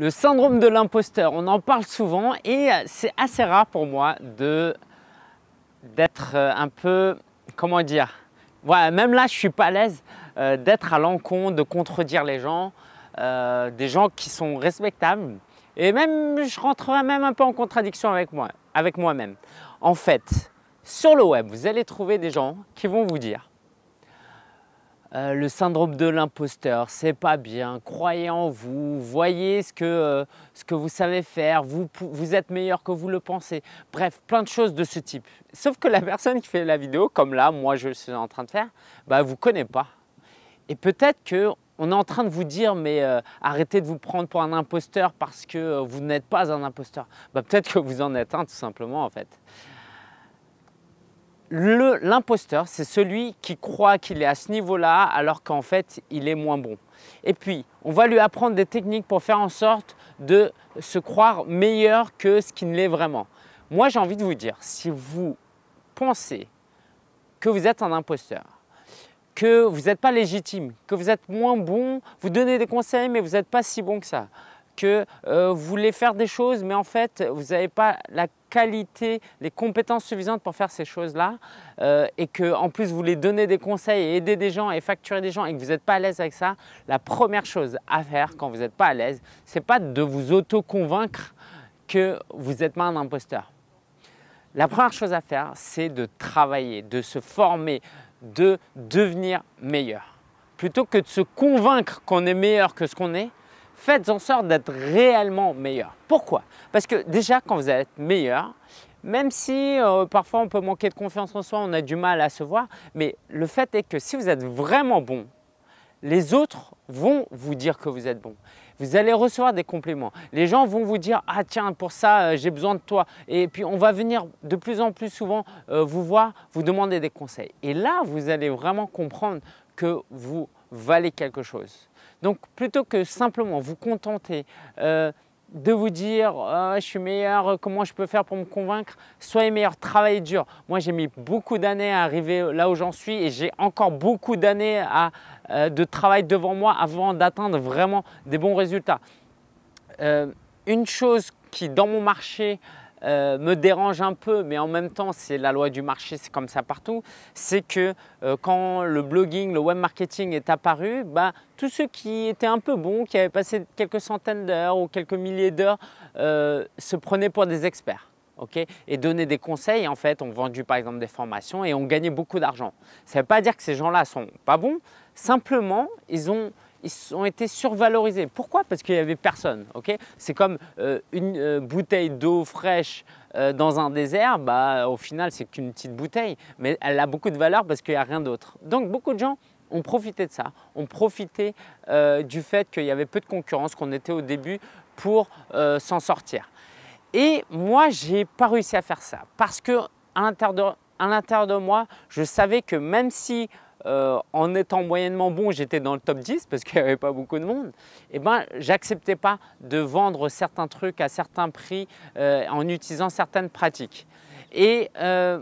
Le syndrome de l'imposteur, on en parle souvent et c'est assez rare pour moi de d'être euh, un peu, comment dire, même là je suis pas à l'aise euh, d'être à l'encontre, de contredire les gens, euh, des gens qui sont respectables et même je rentrerai même un peu en contradiction avec moi, avec moi-même. En fait, sur le web, vous allez trouver des gens qui vont vous dire euh, le syndrome de l'imposteur, c'est pas bien, croyez en vous, voyez ce que, euh, ce que vous savez faire, vous, vous, êtes meilleur que vous le pensez. Bref, plein de choses de ce type. Sauf que la personne qui fait la vidéo, comme là, moi je suis en train de faire, bah vous connaît pas. Et peut-être que on est en train de vous dire mais euh, arrêtez de vous prendre pour un imposteur parce que vous n'êtes pas un imposteur. Bah, peut-être que vous en êtes un tout simplement en fait. L'imposteur, c'est celui qui croit qu'il est à ce niveau-là alors qu'en fait, il est moins bon. Et puis, on va lui apprendre des techniques pour faire en sorte de se croire meilleur que ce qu'il ne l'est vraiment. Moi, j'ai envie de vous dire, si vous pensez que vous êtes un imposteur, que vous n'êtes pas légitime, que vous êtes moins bon, vous donnez des conseils mais vous n'êtes pas si bon que ça, que euh, vous voulez faire des choses, mais en fait, vous n'avez pas la qualité, les compétences suffisantes pour faire ces choses-là euh, et que en plus vous voulez donner des conseils et aider des gens et facturer des gens et que vous n'êtes pas à l'aise avec ça, la première chose à faire quand vous n'êtes pas à l'aise, c'est pas de vous auto-convaincre que vous êtes pas un imposteur. La première chose à faire, c'est de travailler, de se former, de devenir meilleur. Plutôt que de se convaincre qu'on est meilleur que ce qu'on est, faites en sorte d'être réellement meilleur. Pourquoi Parce que déjà, quand vous êtes meilleur, même si euh, parfois on peut manquer de confiance en soi, on a du mal à se voir, mais le fait est que si vous êtes vraiment bon, les autres vont vous dire que vous êtes bon. Vous allez recevoir des compliments. Les gens vont vous dire Ah, tiens, pour ça, euh, j'ai besoin de toi. Et puis, on va venir de plus en plus souvent euh, vous voir, vous demander des conseils. Et là, vous allez vraiment comprendre que vous valait quelque chose. Donc plutôt que simplement vous contenter euh, de vous dire ah, je suis meilleur, comment je peux faire pour me convaincre, soyez meilleur, travaillez dur. Moi j'ai mis beaucoup d'années à arriver là où j'en suis et j'ai encore beaucoup d'années euh, de travail devant moi avant d'atteindre vraiment des bons résultats. Euh, une chose qui dans mon marché euh, me dérange un peu, mais en même temps, c'est la loi du marché, c'est comme ça partout, c'est que euh, quand le blogging, le web marketing est apparu, bah, tous ceux qui étaient un peu bons, qui avaient passé quelques centaines d'heures ou quelques milliers d'heures, euh, se prenaient pour des experts. et donnaient des conseils, en fait, on vendu par exemple des formations et on gagnait beaucoup d'argent. Ça ne veut pas dire que ces gens-là sont pas bons, simplement ils ont ils ont été survalorisés. Pourquoi Parce qu'il n'y avait personne. Ok c'est comme euh, une euh, bouteille d'eau fraîche euh, dans un désert, bah, au final c'est qu'une petite bouteille, mais elle a beaucoup de valeur parce qu'il n'y a rien d'autre. Donc beaucoup de gens ont profité de ça, ont profité du fait qu'il y avait peu de concurrence, qu'on était au début pour s'en sortir. Et moi, j'ai pas réussi à faire ça parce que à l'intérieur de, moi, je savais que même si euh, en étant moyennement bon, j'étais dans le top 10 parce qu'il n'y avait pas beaucoup de monde, et eh ben j'acceptais pas de vendre certains trucs à certains prix euh, en utilisant certaines pratiques. Et euh,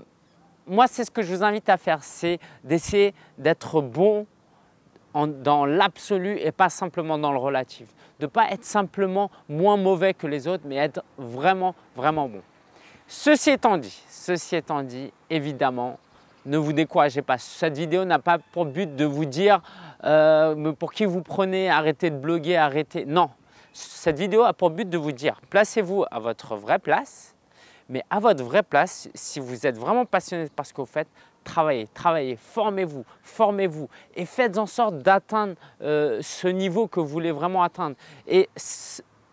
moi, c'est ce que je vous invite à faire, c'est d'essayer d'être bon dans l'absolu et pas simplement dans le relatif. De ne pas être simplement moins mauvais que les autres, mais être vraiment, vraiment bon. Ceci étant dit, ceci étant dit, évidemment, ne vous découragez pas. Cette vidéo n'a pas pour but de vous dire euh, pour qui vous prenez, arrêtez de bloguer, arrêtez. Non, cette vidéo a pour but de vous dire placez-vous à votre vraie place, mais à votre vraie place, si vous êtes vraiment passionné par ce que vous faites, travaillez, travaillez, formez-vous, formez-vous et faites en sorte d'atteindre euh, ce niveau que vous voulez vraiment atteindre. Et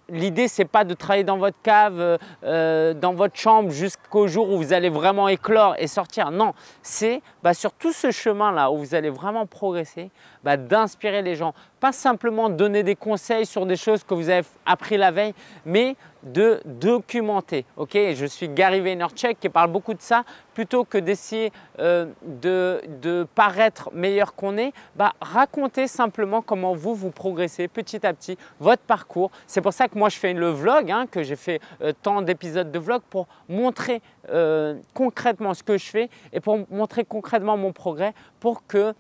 L'idée, c'est pas de travailler dans votre cave, euh, euh, dans votre chambre jusqu'au jour où vous allez vraiment éclore et sortir. Non, c'est bah, sur tout ce chemin-là où vous allez vraiment progresser, bah, d'inspirer les gens pas simplement donner des conseils sur des choses que vous avez appris la veille, mais de documenter. Ok, je suis Gary Vaynerchuk qui parle beaucoup de ça. Plutôt que d'essayer euh, de, paraître meilleur qu'on est, bah, racontez simplement comment vous vous progressez petit à petit, votre parcours. C'est pour ça que moi je fais le vlog, hein, que j'ai fait euh, tant d'épisodes de vlog pour montrer euh, concrètement ce que je fais et pour montrer concrètement mon progrès pour que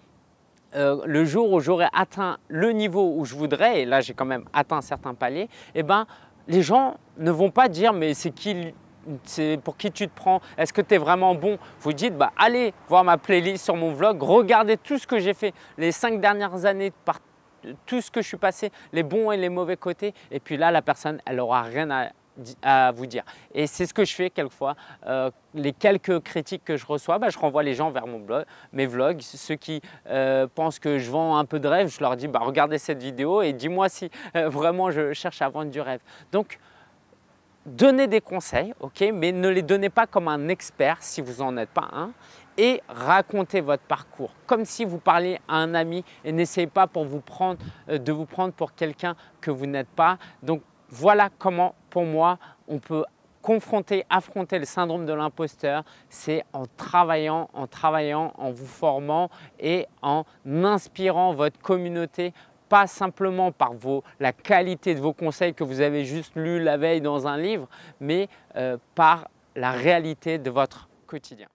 euh, le jour où j'aurai atteint le niveau où je voudrais, et là j'ai quand même atteint certains paliers, eh ben, les gens ne vont pas dire mais c'est qui c'est pour qui tu te prends Est-ce que tu es vraiment bon Vous dites, bah, allez voir ma playlist sur mon vlog, regardez tout ce que j'ai fait les cinq dernières années par tout ce que je suis passé, les bons et les mauvais côtés. Et puis là, la personne, elle n'aura rien à, à vous dire. Et c'est ce que je fais quelquefois. Euh, les quelques critiques que je reçois, bah, je renvoie les gens vers mon blog, mes vlogs. Ceux qui euh, pensent que je vends un peu de rêve, je leur dis bah, regardez cette vidéo et dis-moi si euh, vraiment je cherche à vendre du rêve. Donc, donnez des conseils, ok, mais ne les donnez pas comme un expert si vous n'en êtes pas un et racontez votre parcours comme si vous parliez à un ami et n'essayez pas pour vous prendre, de vous prendre pour quelqu'un que vous n'êtes pas. Donc voilà comment, pour moi, on peut confronter, affronter le syndrome de l'imposteur, c'est en travaillant, en travaillant, en vous formant et en inspirant votre communauté pas simplement par la qualité de vos conseils que vous avez juste lu la veille dans un livre, mais euh, par la réalité de votre quotidien.